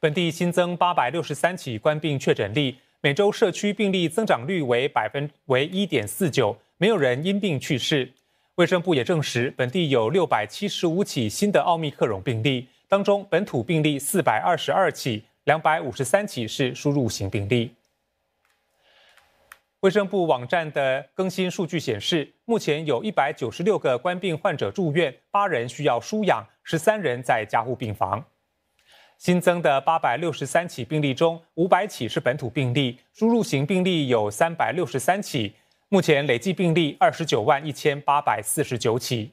本地新增八百六十三起冠病确诊例，每周社区病例增长率为百分为一点四九，没有人因病去世。卫生部也证实，本地有六百七十五起新的奥密克戎病例，当中本土病例四百二十二起，两百五十三起是输入型病例。卫生部网站的更新数据显示，目前有一百九十六个冠病患者住院，八人需要输氧，十三人在加护病房。新增的八百六十三起病例中，五百起是本土病例，输入型病例有三百六十三起。目前累计病例二十九万一千八百四十九起。